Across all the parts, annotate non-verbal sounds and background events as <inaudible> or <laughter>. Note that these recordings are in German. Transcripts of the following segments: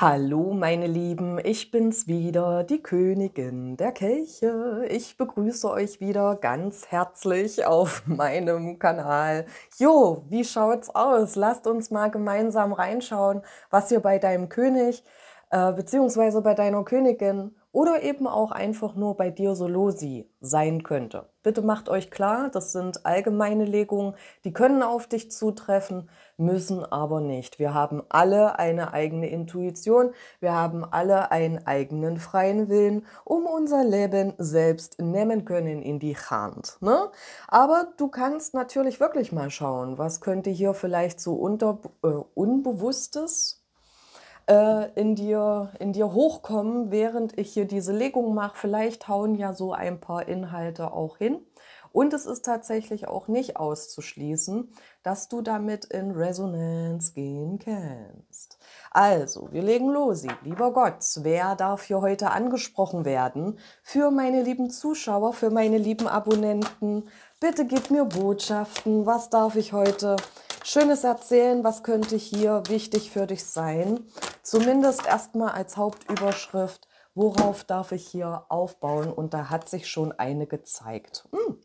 Hallo meine Lieben, ich bin's wieder, die Königin der Kelche. Ich begrüße euch wieder ganz herzlich auf <laughs> meinem Kanal. Jo, wie schaut's aus? Lasst uns mal gemeinsam reinschauen, was ihr bei deinem König äh, beziehungsweise bei deiner Königin oder eben auch einfach nur bei dir so losi sein könnte. Bitte macht euch klar, das sind allgemeine Legungen, die können auf dich zutreffen, müssen aber nicht. Wir haben alle eine eigene Intuition, wir haben alle einen eigenen freien Willen, um unser Leben selbst nehmen können in die Hand. Ne? Aber du kannst natürlich wirklich mal schauen, was könnte hier vielleicht so unter, äh, Unbewusstes äh, in, dir, in dir hochkommen, während ich hier diese Legung mache. Vielleicht hauen ja so ein paar Inhalte auch hin. Und es ist tatsächlich auch nicht auszuschließen, dass du damit in Resonanz gehen kannst. Also, wir legen los. Lieber Gott, wer darf hier heute angesprochen werden? Für meine lieben Zuschauer, für meine lieben Abonnenten, bitte gib mir Botschaften. Was darf ich heute Schönes Erzählen, was könnte hier wichtig für dich sein? Zumindest erstmal als Hauptüberschrift, worauf darf ich hier aufbauen? Und da hat sich schon eine gezeigt. Hm.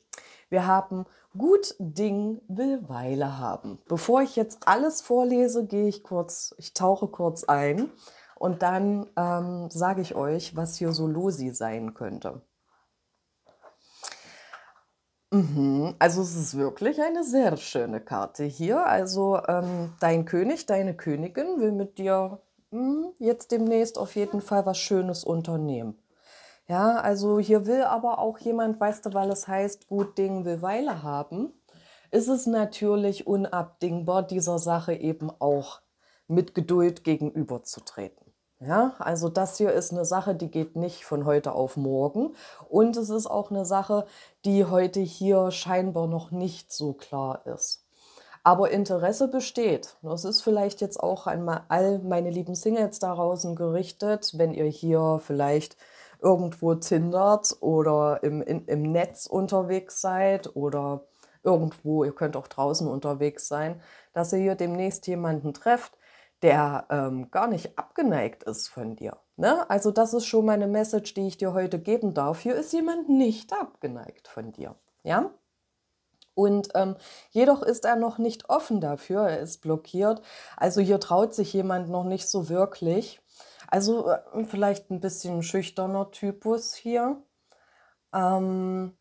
Wir haben gut Ding will Weile haben. Bevor ich jetzt alles vorlese, gehe ich kurz, ich tauche kurz ein und dann ähm, sage ich euch, was hier so losi sein könnte. Mhm, also es ist wirklich eine sehr schöne Karte hier. Also ähm, dein König, deine Königin will mit dir mh, hm, jetzt demnächst auf jeden Fall was Schönes unternehmen. Ja, also hier will aber auch jemand, weißt du, weil es heißt, gut Ding will Weile haben, ist es natürlich unabdingbar, dieser Sache eben auch mit Geduld gegenüberzutreten. Ja, also das hier ist eine Sache, die geht nicht von heute auf morgen. Und es ist auch eine Sache, die heute hier scheinbar noch nicht so klar ist. Aber Interesse besteht. Das ist vielleicht jetzt auch einmal all meine lieben Singles da draußen gerichtet, wenn ihr hier vielleicht irgendwo tindert oder im, in, im Netz unterwegs seid oder irgendwo, ihr könnt auch draußen unterwegs sein, dass ihr hier demnächst jemanden trefft, der ähm, gar nicht abgeneigt ist von dir. Ne? Also das ist schon meine Message, die ich dir heute geben darf. Hier ist jemand nicht abgeneigt von dir. Ja? Und ähm, jedoch ist er noch nicht offen dafür, er ist blockiert. Also hier traut sich jemand noch nicht so wirklich. Also äh, vielleicht ein bisschen schüchterner Typus hier. Ähm,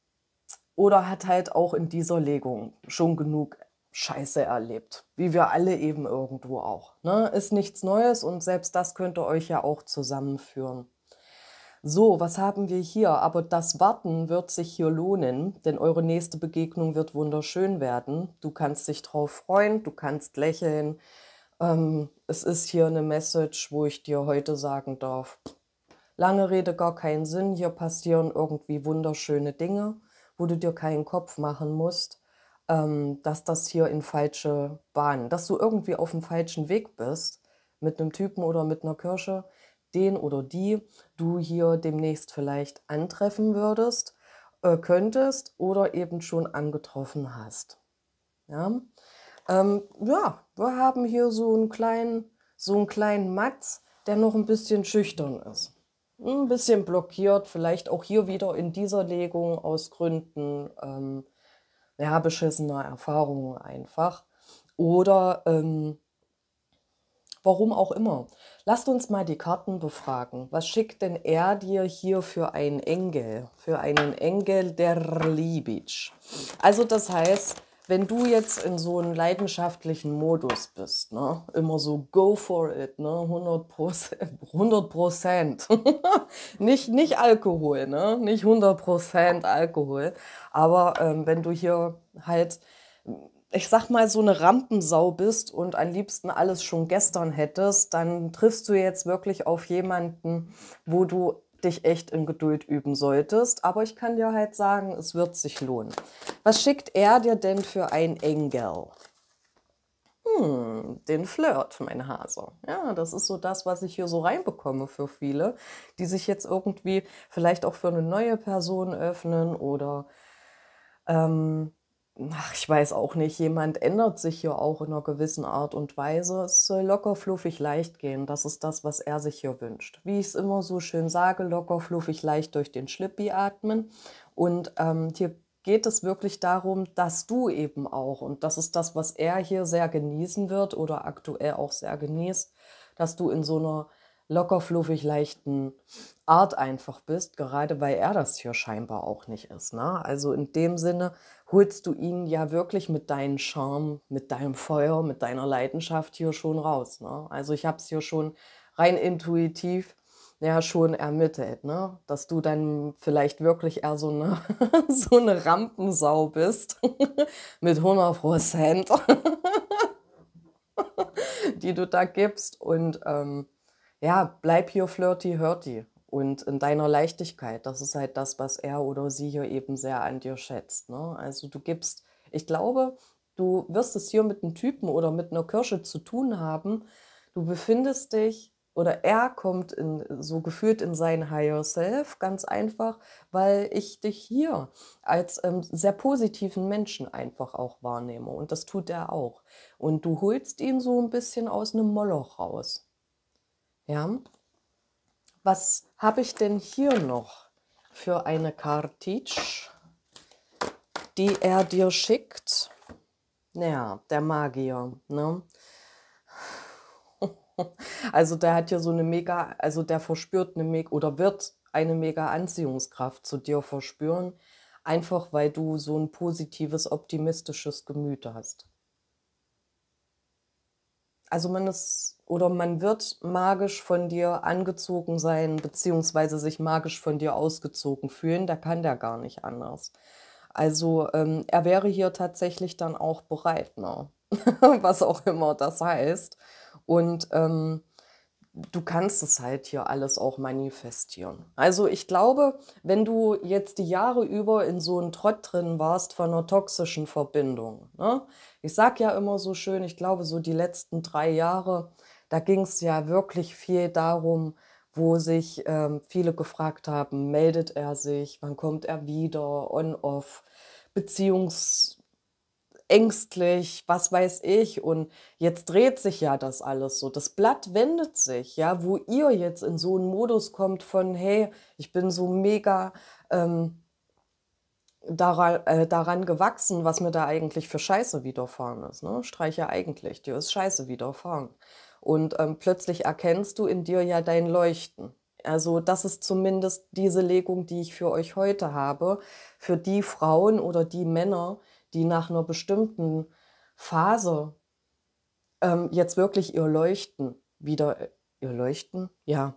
oder hat halt auch in dieser Legung schon genug Scheiße erlebt, wie wir alle eben irgendwo auch. Ne? Ist nichts Neues und selbst das könnte euch ja auch zusammenführen. So, was haben wir hier? Aber das Warten wird sich hier lohnen, denn eure nächste Begegnung wird wunderschön werden. Du kannst dich drauf freuen, du kannst lächeln. Ähm, es ist hier eine Message, wo ich dir heute sagen darf, lange Rede gar keinen Sinn, hier passieren irgendwie wunderschöne Dinge, wo du dir keinen Kopf machen musst ähm, dass das hier in falsche Bahnen, dass du irgendwie auf dem falschen Weg bist mit einem Typen oder mit einer Kirsche, den oder die du hier demnächst vielleicht antreffen würdest, äh, könntest oder eben schon angetroffen hast. Ja? Ähm, ja, wir haben hier so einen kleinen, so einen kleinen Matz, der noch ein bisschen schüchtern ist. Ein bisschen blockiert, vielleicht auch hier wieder in dieser Legung aus Gründen, ähm, ja, beschissener Erfahrungen einfach. Oder ähm, warum auch immer. Lasst uns mal die Karten befragen. Was schickt denn er dir hier für einen Engel? Für einen Engel der Liebitsch. Also das heißt, wenn du jetzt in so einem leidenschaftlichen Modus bist, ne, immer so go for it, ne, 100 Prozent, <laughs> nicht, nicht Alkohol, ne, nicht 100 Prozent Alkohol, aber ähm, wenn du hier halt, ich sag mal, so eine Rampensau bist und am liebsten alles schon gestern hättest, dann triffst du jetzt wirklich auf jemanden, wo du dich echt in Geduld üben solltest. Aber ich kann dir halt sagen, es wird sich lohnen. Was schickt er dir denn für ein Engel? Hm, den Flirt, mein Hase. Ja, das ist so das, was ich hier so reinbekomme für viele, die sich jetzt irgendwie vielleicht auch für eine neue Person öffnen oder ähm, ach, ich weiß auch nicht, jemand ändert sich hier auch in einer gewissen Art und Weise. Es soll locker, fluffig, leicht gehen. Das ist das, was er sich hier wünscht. Wie ich es immer so schön sage, locker, fluffig, leicht durch den Schlippi atmen. Und ähm, hier geht es wirklich darum, dass du eben auch, und das ist das, was er hier sehr genießen wird oder aktuell auch sehr genießt, dass du in so einer locker, fluffig, leichten Art einfach bist, gerade weil er das hier scheinbar auch nicht ist. Ne? Also in dem Sinne holst du ihn ja wirklich mit deinem Charme, mit deinem Feuer, mit deiner Leidenschaft hier schon raus. Ne? Also ich habe es hier schon rein intuitiv ja schon ermittelt, ne? dass du dann vielleicht wirklich eher so eine, <laughs> so eine Rampensau bist <laughs> mit 100 Prozent, <laughs> die du da gibst und ähm, ja, bleib hier flirty, hurty und in deiner Leichtigkeit. Das ist halt das, was er oder sie hier eben sehr an dir schätzt. Ne? Also du gibst, ich glaube, du wirst es hier mit einem Typen oder mit einer Kirsche zu tun haben. Du befindest dich oder er kommt in, so gefühlt in sein Higher Self, ganz einfach, weil ich dich hier als ähm, sehr positiven Menschen einfach auch wahrnehme. Und das tut er auch. Und du holst ihn so ein bisschen aus einem Moloch raus. Ja. Was habe ich denn hier noch für eine Kartitsch, die er dir schickt? Naja, der Magier, ne? <laughs> Also der hat ja so eine mega, also der verspürt eine mega oder wird eine mega Anziehungskraft zu dir verspüren, einfach weil du so ein positives, optimistisches Gemüt hast also man ist oder man wird magisch von dir angezogen sein, beziehungsweise sich magisch von dir ausgezogen fühlen, da kann der gar nicht anders. Also ähm, er wäre hier tatsächlich dann auch bereit, ne? <laughs> was auch immer das heißt. Und ähm, du kannst es halt hier alles auch manifestieren. Also ich glaube, wenn du jetzt die Jahre über in so einem Trott drin warst von einer toxischen Verbindung, ne? ich sag ja immer so schön, ich glaube so die letzten drei Jahre, da ging es ja wirklich viel darum, wo sich ähm, viele gefragt haben, meldet er sich, wann kommt er wieder, on-off, Beziehungs ängstlich, was weiß ich. Und jetzt dreht sich ja das alles so. Das Blatt wendet sich, ja, wo ihr jetzt in so einen Modus kommt von, hey, ich bin so mega ähm, daran, äh, daran gewachsen, was mir da eigentlich für Scheiße widerfahren ist. Ne? Streiche eigentlich, dir ist Scheiße widerfahren. Und ähm, plötzlich erkennst du in dir ja dein Leuchten. Also das ist zumindest diese Legung, die ich für euch heute habe, für die Frauen oder die Männer, die nach einer bestimmten Phase ähm, jetzt wirklich ihr Leuchten wieder, äh, ihr Leuchten, ja,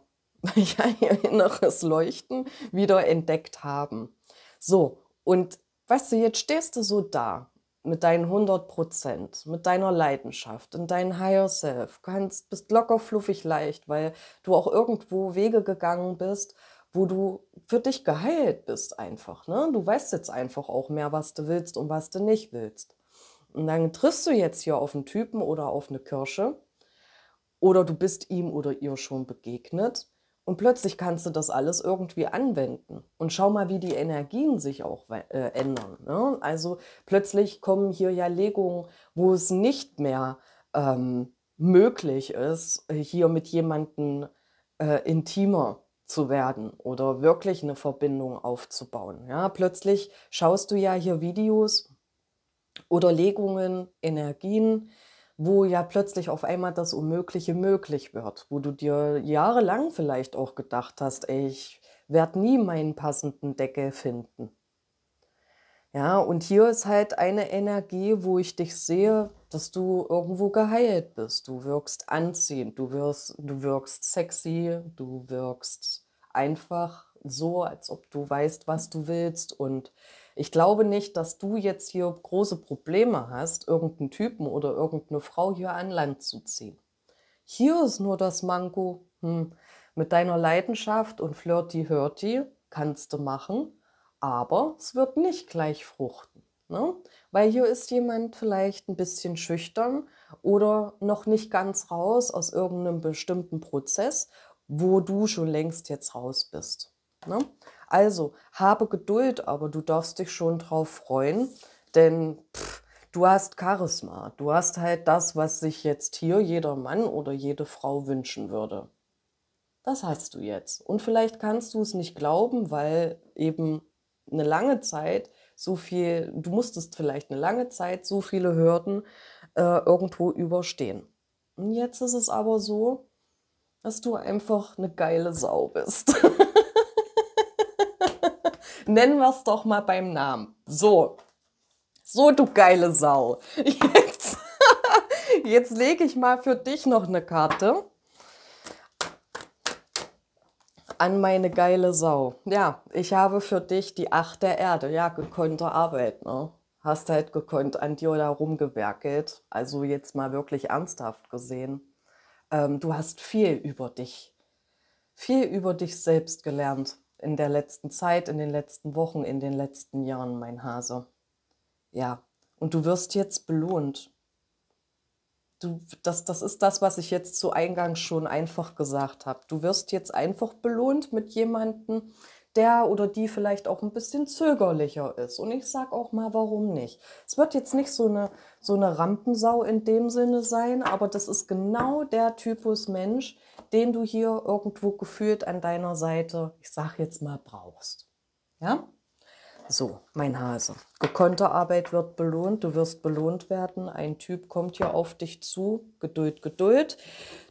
ja, <laughs> ihr inneres Leuchten wieder entdeckt haben. So, und weißt du, jetzt stehst du so da mit deinen 100 Prozent, mit deiner Leidenschaft und deinem Higher Self. Kannst, bist locker fluffig leicht, weil du auch irgendwo Wege gegangen bist, wo du für dich geheilt bist einfach. Ne? Du weißt jetzt einfach auch mehr, was du willst und was du nicht willst. Und dann triffst du jetzt hier auf einen Typen oder auf eine Kirsche oder du bist ihm oder ihr schon begegnet und plötzlich kannst du das alles irgendwie anwenden. Und schau mal, wie die Energien sich auch äh, ändern. Ne? Also plötzlich kommen hier ja Legungen, wo es nicht mehr ähm, möglich ist, äh, hier mit jemandem äh, intimer zu werden oder wirklich eine Verbindung aufzubauen. Ja, plötzlich schaust du ja hier Videos oder Legungen, Energien, wo ja plötzlich auf einmal das Unmögliche möglich wird, wo du dir jahrelang vielleicht auch gedacht hast, ey, ich werde nie meinen passenden Deckel finden. Ja, und hier ist halt eine Energie, wo ich dich sehe, dass du irgendwo geheilt bist. Du wirkst anziehend, du wirkst, du wirkst sexy, du wirkst einfach so, als ob du weißt, was du willst. Und ich glaube nicht, dass du jetzt hier große Probleme hast, irgendeinen Typen oder irgendeine Frau hier an Land zu ziehen. Hier ist nur das Manko, hm, mit deiner Leidenschaft und Flirty-Hurty kannst du machen, aber es wird nicht gleich fruchten. Ne? Weil hier ist jemand vielleicht ein bisschen schüchtern oder noch nicht ganz raus aus irgendeinem bestimmten Prozess, wo du schon längst jetzt raus bist. Ne? Also habe Geduld, aber du darfst dich schon drauf freuen, denn pff, du hast Charisma. Du hast halt das, was sich jetzt hier jeder Mann oder jede Frau wünschen würde. Das hast du jetzt. Und vielleicht kannst du es nicht glauben, weil eben eine lange Zeit so viel, du musstest vielleicht eine lange Zeit so viele Hürden äh, irgendwo überstehen. Und jetzt ist es aber so, dass du einfach eine geile Sau bist. <laughs> Nennen wir es doch mal beim Namen. So. So, du geile Sau. <laughs> Jetzt, <laughs> jetzt lege ich mal für dich noch eine Karte an meine geile Sau. Ja, ich habe für dich die Acht der Erde. Ja, gekonnte Arbeit, ne? Hast halt gekonnt an dir da rumgewerkelt. Also jetzt mal wirklich ernsthaft gesehen. Ähm, du hast viel über dich, viel über dich selbst gelernt in der letzten Zeit, in den letzten Wochen, in den letzten Jahren, mein Hase. Ja, und du wirst jetzt belohnt du, das, das ist das, was ich jetzt zu Eingang schon einfach gesagt habe. Du wirst jetzt einfach belohnt mit jemandem, der oder die vielleicht auch ein bisschen zögerlicher ist. Und ich sage auch mal, warum nicht? Es wird jetzt nicht so eine, so eine Rampensau in dem Sinne sein, aber das ist genau der Typus Mensch, den du hier irgendwo gefühlt an deiner Seite, ich sag jetzt mal, brauchst. Ja? So, mein Hase. Gekonnte Arbeit wird belohnt, du wirst belohnt werden. Ein Typ kommt hier auf dich zu. Geduld, Geduld.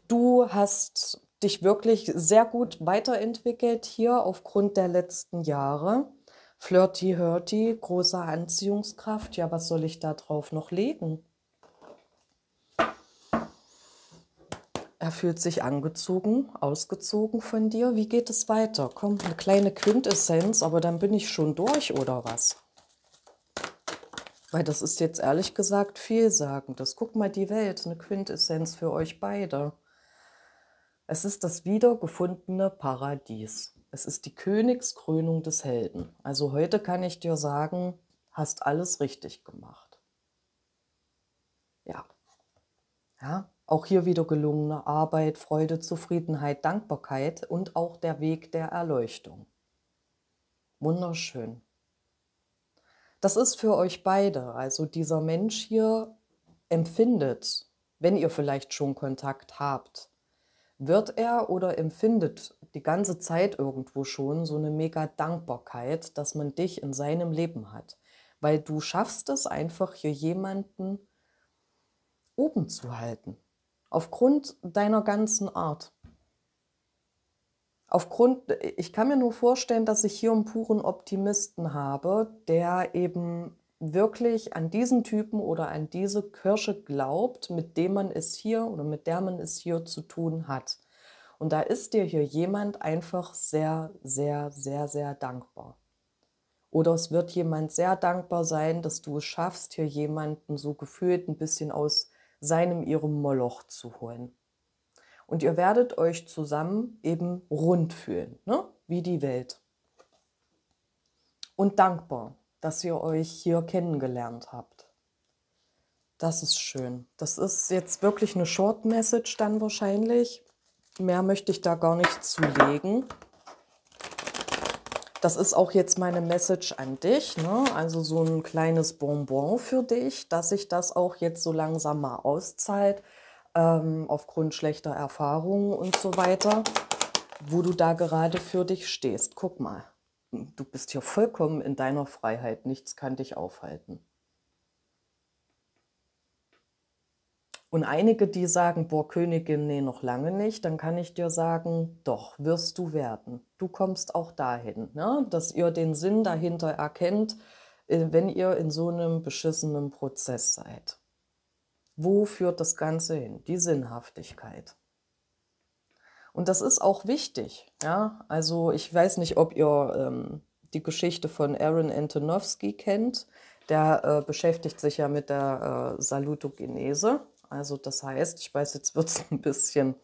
Du hast dich wirklich sehr gut weiterentwickelt hier aufgrund der letzten Jahre. Flirty, hurty, große Anziehungskraft. Ja, was soll ich da drauf noch legen? Er fühlt sich angezogen, ausgezogen von dir. Wie geht es weiter? Kommt eine kleine Quintessenz, aber dann bin ich schon durch oder was? Weil das ist jetzt ehrlich gesagt vielsagend. Das guck mal die Welt, eine Quintessenz für euch beide. Es ist das wiedergefundene Paradies. Es ist die Königskrönung des Helden. Also heute kann ich dir sagen, hast alles richtig gemacht. Ja. Ja, auch hier wieder gelungene Arbeit, Freude, Zufriedenheit, Dankbarkeit und auch der Weg der Erleuchtung. Wunderschön. Das ist für euch beide. Also dieser Mensch hier empfindet, wenn ihr vielleicht schon Kontakt habt, wird er oder empfindet die ganze Zeit irgendwo schon so eine mega Dankbarkeit, dass man dich in seinem Leben hat. Weil du schaffst es einfach, hier jemanden oben zu halten. Aufgrund deiner ganzen Art. Aufgrund, ich kann mir nur vorstellen, dass ich hier einen puren Optimisten habe, der eben wirklich an diesen Typen oder an diese Kirsche glaubt, mit dem man es hier oder mit der man es hier zu tun hat. Und da ist dir hier jemand einfach sehr, sehr, sehr, sehr dankbar. Oder es wird jemand sehr dankbar sein, dass du es schaffst, hier jemanden so gefühlt ein bisschen aus seinem ihrem Moloch zu holen. Und ihr werdet euch zusammen eben rund fühlen, ne? wie die Welt. Und dankbar, dass ihr euch hier kennengelernt habt. Das ist schön. Das ist jetzt wirklich eine Short Message dann wahrscheinlich. Mehr möchte ich da gar nicht zulegen. Das ist auch jetzt meine Message an dich, ne? also so ein kleines Bonbon für dich, dass sich das auch jetzt so langsam mal auszahlt, ähm, aufgrund schlechter Erfahrungen und so weiter, wo du da gerade für dich stehst. Guck mal, du bist hier vollkommen in deiner Freiheit, nichts kann dich aufhalten. Und einige, die sagen, boah, Königin, nee, noch lange nicht, dann kann ich dir sagen, doch, wirst du werden. Du kommst auch dahin, ne? dass ihr den Sinn dahinter erkennt, äh, wenn ihr in so einem beschissenen Prozess seid. Wo führt das Ganze hin? Die Sinnhaftigkeit. Und das ist auch wichtig. Ja? Also ich weiß nicht, ob ihr ähm, die Geschichte von Aaron Antonovsky kennt. Der äh, beschäftigt sich ja mit der äh, Salutogenese. Also das heißt, ich weiß, jetzt wird es <laughs> ein bisschen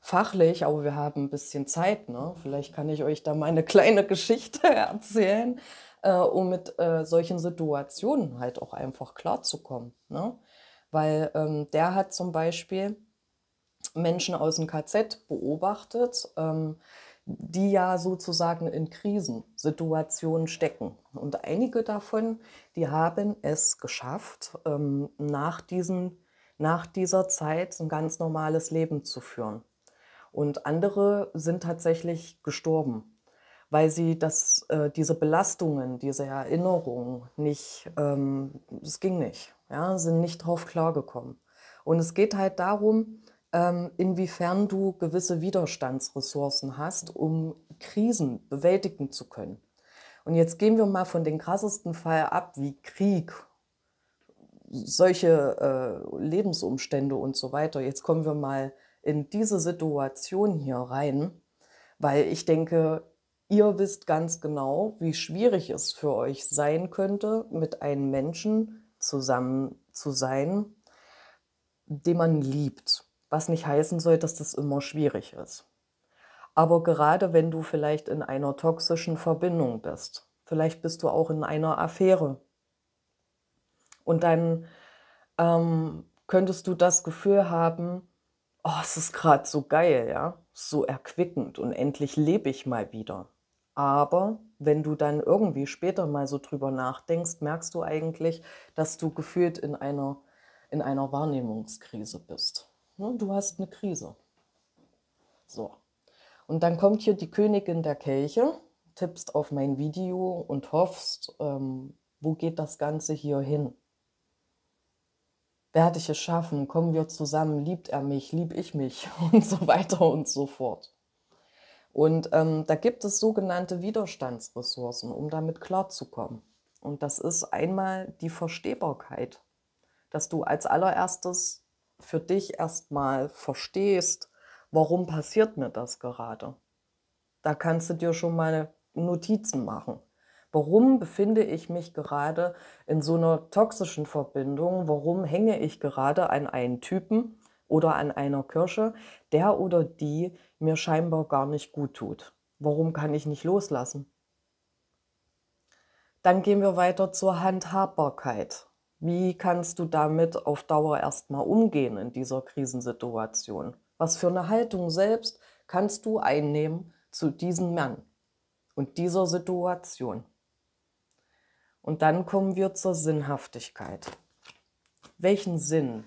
fachlich, aber wir haben ein bisschen Zeit. Ne? Vielleicht kann ich euch da meine <laughs> kleine Geschichte erzählen, äh, um mit äh, solchen Situationen halt auch einfach klarzukommen. Ne? Weil ähm, der hat zum Beispiel Menschen aus dem KZ beobachtet, ähm, die ja sozusagen in Krisensituationen stecken. Und einige davon, die haben es geschafft, ähm, nach diesen nach dieser Zeit ein ganz normales Leben zu führen. Und andere sind tatsächlich gestorben, weil sie das, äh, diese Belastungen, diese Erinnerungen nicht, ähm, es ähm, ging nicht, ja, sind nicht drauf klargekommen. Und es geht halt darum, ähm, inwiefern du gewisse Widerstandsressourcen hast, um Krisen bewältigen zu können. Und jetzt gehen wir mal von dem krassesten Fall ab, wie Krieg solche äh, Lebensumstände und so weiter. Jetzt kommen wir mal in diese Situation hier rein, weil ich denke, ihr wisst ganz genau, wie schwierig es für euch sein könnte, mit einem Menschen zusammen zu sein, den man liebt. Was nicht heißen soll, dass das immer schwierig ist. Aber gerade wenn du vielleicht in einer toxischen Verbindung bist, vielleicht bist du auch in einer Affäre und dann ähm, könntest du das Gefühl haben, oh, es ist gerade so geil, ja, so erquickend und endlich lebe ich mal wieder. Aber wenn du dann irgendwie später mal so drüber nachdenkst, merkst du eigentlich, dass du gefühlt in einer, in einer Wahrnehmungskrise bist. Ne, du hast eine Krise. So. Und dann kommt hier die Königin der Kelche, tippst auf mein Video und hoffst, ähm, wo geht das Ganze hier hin? werde ich es schaffen, kommen wir zusammen, liebt er mich, lieb ich mich <laughs> und so weiter und so fort. Und ähm, da gibt es sogenannte Widerstandsressourcen, um damit klarzukommen. Und das ist einmal die Verstehbarkeit, dass du als allererstes für dich erstmal verstehst, warum passiert mir das gerade. Da kannst du dir schon mal Notizen machen. Warum befinde ich mich gerade in so einer toxischen Verbindung? Warum hänge ich gerade an einen Typen oder an einer Kirsche, der oder die mir scheinbar gar nicht gut tut? Warum kann ich nicht loslassen? Dann gehen wir weiter zur Handhabbarkeit. Wie kannst du damit auf Dauer erstmal umgehen in dieser Krisensituation? Was für eine Haltung selbst kannst du einnehmen zu diesem Mann und dieser Situation? Und dann kommen wir zur Sinnhaftigkeit. Welchen Sinn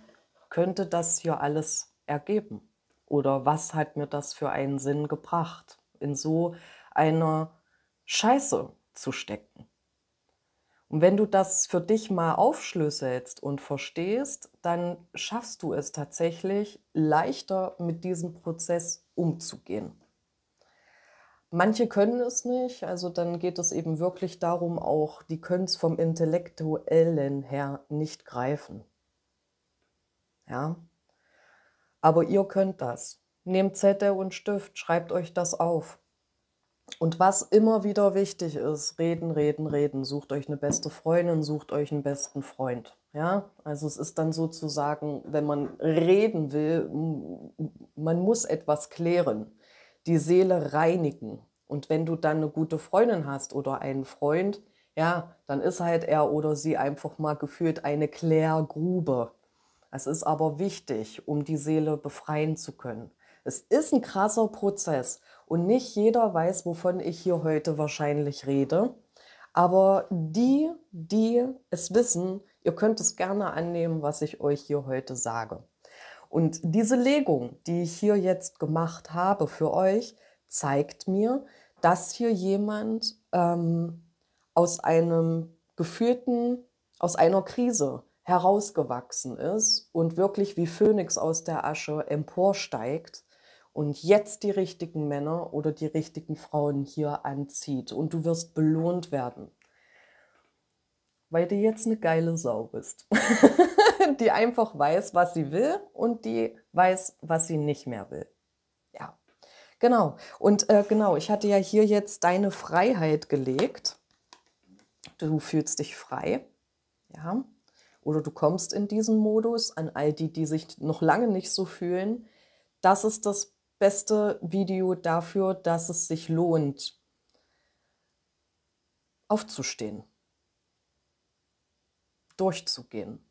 könnte das hier alles ergeben? Oder was hat mir das für einen Sinn gebracht, in so einer Scheiße zu stecken? Und wenn du das für dich mal aufschlüsselst und verstehst, dann schaffst du es tatsächlich leichter mit diesem Prozess umzugehen. Manche können es nicht, also dann geht es eben wirklich darum, auch die können es vom Intellektuellen her nicht greifen. Ja, aber ihr könnt das. Nehmt Zettel und Stift, schreibt euch das auf. Und was immer wieder wichtig ist, reden, reden, reden. Sucht euch eine beste Freundin, sucht euch einen besten Freund. Ja, also es ist dann sozusagen, wenn man reden will, man muss etwas klären die Seele reinigen. Und wenn du dann eine gute Freundin hast oder einen Freund, ja, dann ist halt er oder sie einfach mal gefühlt eine Klärgrube. Es ist aber wichtig, um die Seele befreien zu können. Es ist ein krasser Prozess und nicht jeder weiß, wovon ich hier heute wahrscheinlich rede. Aber die, die es wissen, ihr könnt es gerne annehmen, was ich euch hier heute sage. Und diese Legung, die ich hier jetzt gemacht habe für euch, zeigt mir, dass hier jemand ähm, aus einem geführten, aus einer Krise herausgewachsen ist und wirklich wie Phönix aus der Asche emporsteigt und jetzt die richtigen Männer oder die richtigen Frauen hier anzieht und du wirst belohnt werden, weil du jetzt eine geile Sau bist. <laughs> <laughs> die einfach weiß, was sie will und die weiß, was sie nicht mehr will. Ja, genau. Und äh, genau, ich hatte ja hier jetzt deine Freiheit gelegt. Du fühlst dich frei. Ja. Oder du kommst in diesen Modus an all die, die sich noch lange nicht so fühlen. Das ist das beste Video dafür, dass es sich lohnt, aufzustehen, durchzugehen.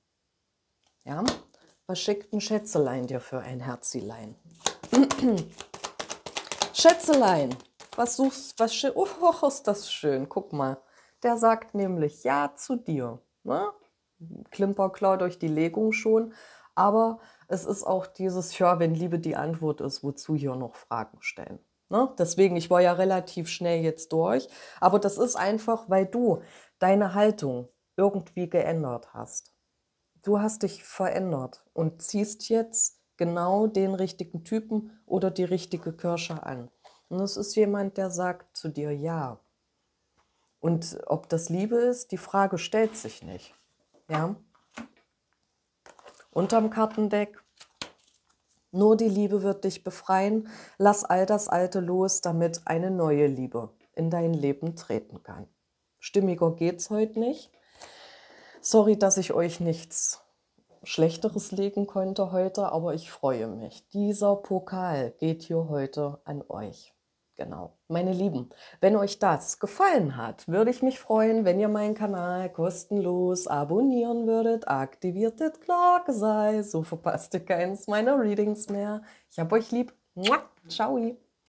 Ja? Was schickt ein Schätzelein dir für ein Herzelein? <clears throat> Schätzelein, was suchst, was schi oh, ist das schön, guck mal. Der sagt nämlich Ja zu dir. Ne? Klimperklau durch die Legung schon, aber es ist auch dieses, ja, wenn Liebe die Antwort ist, wozu hier noch Fragen stellen. Ne? Deswegen, ich war ja relativ schnell jetzt durch, aber das ist einfach, weil du deine Haltung irgendwie geändert hast du hast dich verändert und ziehst jetzt genau den richtigen Typen oder die richtige Kirsche an. Und es ist jemand, der sagt zu dir ja. Und ob das Liebe ist, die Frage stellt sich nicht. Ja? Unterm Kartendeck, nur die Liebe wird dich befreien. Lass all das Alte los, damit eine neue Liebe in dein Leben treten kann. Stimmiger geht's heute nicht. Sorry, dass ich euch nichts Schlechteres legen konnte heute, aber ich freue mich. Dieser Pokal geht hier heute an euch. Genau. Meine Lieben, wenn euch das gefallen hat, würde ich mich freuen, wenn ihr meinen Kanal kostenlos abonnieren würdet. Aktiviert das Glocke sei, so verpasst ihr keins meiner Readings mehr. Ich habe euch lieb. Mua. Ciao.